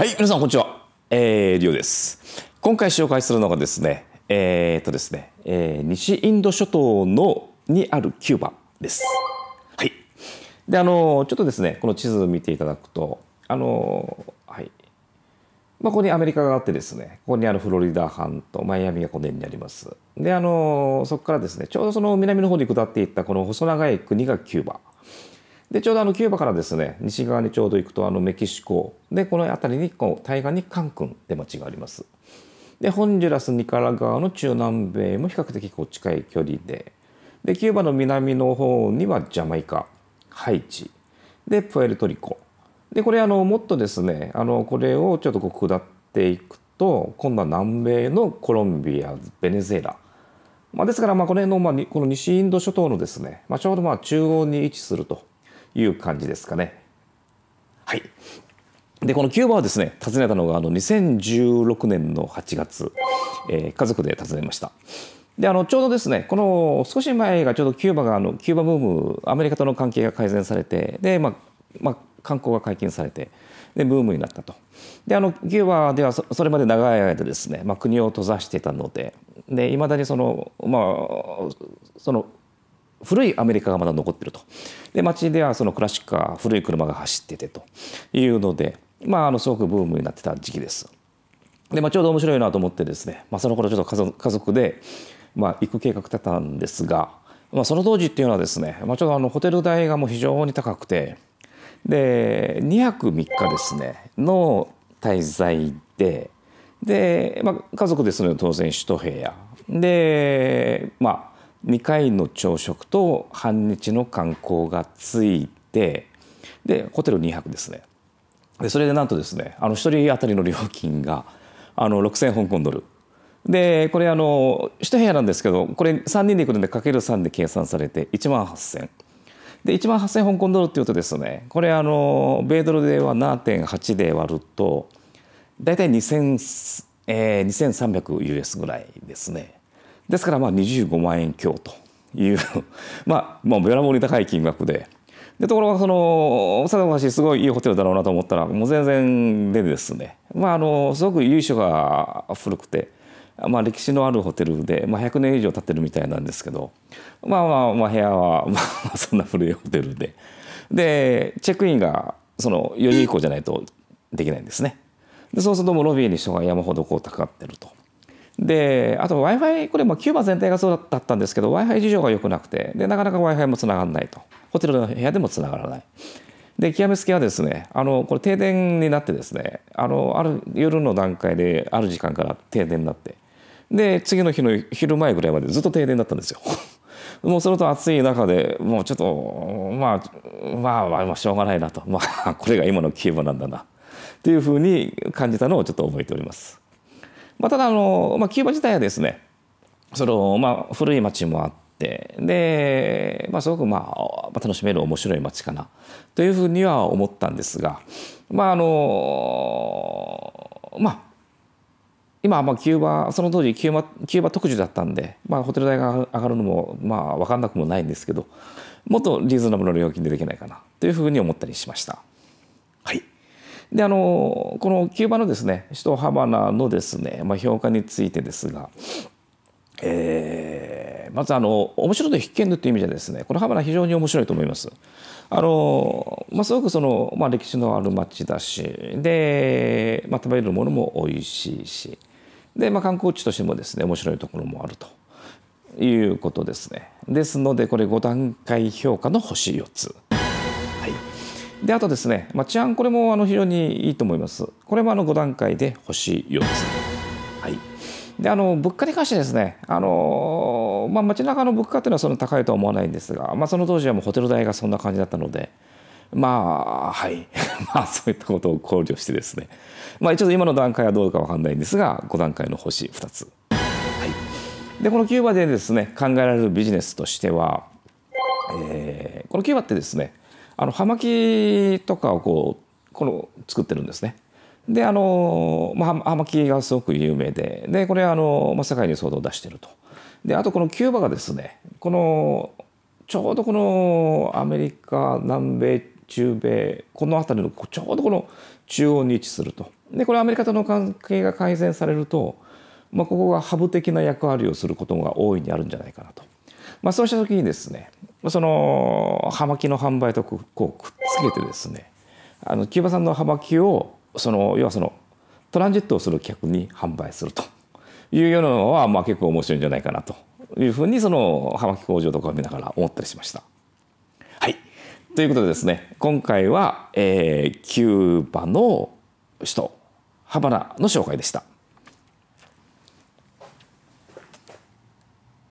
はい、皆さんこんにちは。えー、リオです。今回紹介するのがですね、えー、っとですね、えー、西インド諸島のにあるキューバです。はい。で、あのちょっとですね、この地図を見ていただくと、あのはい。まあ、ここにアメリカがあってですね、ここにあるフロリダ半島、マイアミがこの辺にあります。で、あのそこからですね、ちょうどその南の方に下っていったこの細長い国がキューバ。でちょうどあのキューバからですね西側にちょうど行くとあのメキシコでこの辺りにこう対岸にカンクンって町があります。でホンジュラスニカラ側の中南米も比較的こう近い距離ででキューバの南の方にはジャマイカハイチでプエルトリコでこれあのもっとですねあのこれをちょっとこう下っていくと今度は南米のコロンビアベネズエラ、まあ、ですからまあこの辺の、まあ、この西インド諸島のですね、まあ、ちょうどまあ中央に位置するという感じですかね。はい、でこのキューバはですね訪ねたのがあの2016年の8月、えー、家族で訪ねました。であのちょうどですねこの少し前がちょうどキューバがあのキューバブームアメリカとの関係が改善されてで、まあまあ、観光が解禁されてでブームになったとであのキューバではそれまで長い間ですね、まあ、国を閉ざしていたのでいまだにその,、まあ、その古いアメリカがまだ残ってるとで街ではそのクラシックカー古い車が走っててというので、まあ、あのすごくブームになってた時期です。で、まあ、ちょうど面白いなと思ってですね、まあ、その頃ちょっと家族で、まあ、行く計画だったんですが、まあ、その当時っていうのはですね、まあ、ちょっとあのホテル代がもう非常に高くてで2泊3日ですねの滞在でで、まあ、家族ですの当然一部屋でまあ2回の朝食と半日の観光がついてでホテル2泊ですねでそれでなんとですねあの1人当たりの料金があの6,000香港ドルでこれあの1部屋なんですけどこれ3人で行くのでかける3で計算されて1万8,000で1万8,000香港ドルっていうとですねこれあの米ドルでは7.8で割ると大体2300 2300 US ぐらいですね。ですからまあ25万円強という まあ、もうべらぼり高い金額ででところがその大阪市すごいいいホテルだろうなと思ったらもう全然でですねまああのすごく由緒が古くて。まあ、歴史のあるホテルで、まあ、100年以上経ってるみたいなんですけど、まあ、まあまあ部屋は、まあ、そんな古いホテルででチェックインがその4時以降じゃないとできないんですねでそうするともうロビーに人が山ほどこうたかってるとで、あと Wi-Fi、これもキューバ全体がそうだったんですけど、Wi-Fi 事情が良くなくて、で、なかなか Wi-Fi もつながらないと。ホテルの部屋でもつながらない。で、極めつけはですね、あの、これ停電になってですね、あの、ある夜の段階で、ある時間から停電になって、で、次の日の昼前ぐらいまでずっと停電だったんですよ。もうそれと暑い中でもうちょっと、まあ、まあまあしょうがないなとまあこれが今のキューバなんだなっていうふうに感じたのをちょっと覚えております。まあ、ただあの、まあ、キューバ自体はですねその、まあ、古い町もあってで、まあ、すごく、まあ、楽しめる面白い町かなというふうには思ったんですがまああのまあ今まあキューバその当時キューバキューバ特需だったんで、まあ、ホテル代が上がるのもまあ分かんなくもないんですけどもっとリーズナブルな料金でできないかなというふうに思ったりしました。はいであのこのキューバのですね首都ハバナのですね、まあ、評価についてですが、えー、まずあの面白いと必見という意味でですねこのハバナ非常に面白いと思います。あのまあ、すごくその、まあ、歴史のある街だしで、まあ、食べるものも美味しいしで、まあ、観光地としてもですね面白いところもあるということですねですのでこれ5段階評価の星4つ。であとですね、まあ、治安これもあの非常にいいと思いますこれもあの5段階で欲しいようです、はいであの物価に関してですね、あのまあ、街中の物価というのはそんな高いとは思わないんですが、まあ、その当時はもうホテル代がそんな感じだったので、まあはい まあ、そういったことを考慮してですね、まあ、一応今の段階はどうか分かんないんですが5段階の星2つ。はい、でこのキューバでですね考えられるビジネスとしては、えー、このキューバってですねあの葉巻とかをこうこの作ってるんですね。であの、まあ、葉巻がすごく有名ででこれあの、まあ、世界に相当出してると。であとこのキューバがですねこのちょうどこのアメリカ南米中米この辺りのちょうどこの中央に位置すると。でこれアメリカとの関係が改善されると、まあ、ここがハブ的な役割をすることが大いにあるんじゃないかなと。まあ、そうした時にですねその葉巻の販売とこうくっつけてですねあのキューバ産の葉巻をその要はそのトランジットをする客に販売するというようなのは、まあ、結構面白いんじゃないかなというふうにその葉巻工場とかを見ながら思ったりしました。はいということでですね今回は、えー、キューバの首都ハバナの紹介でした。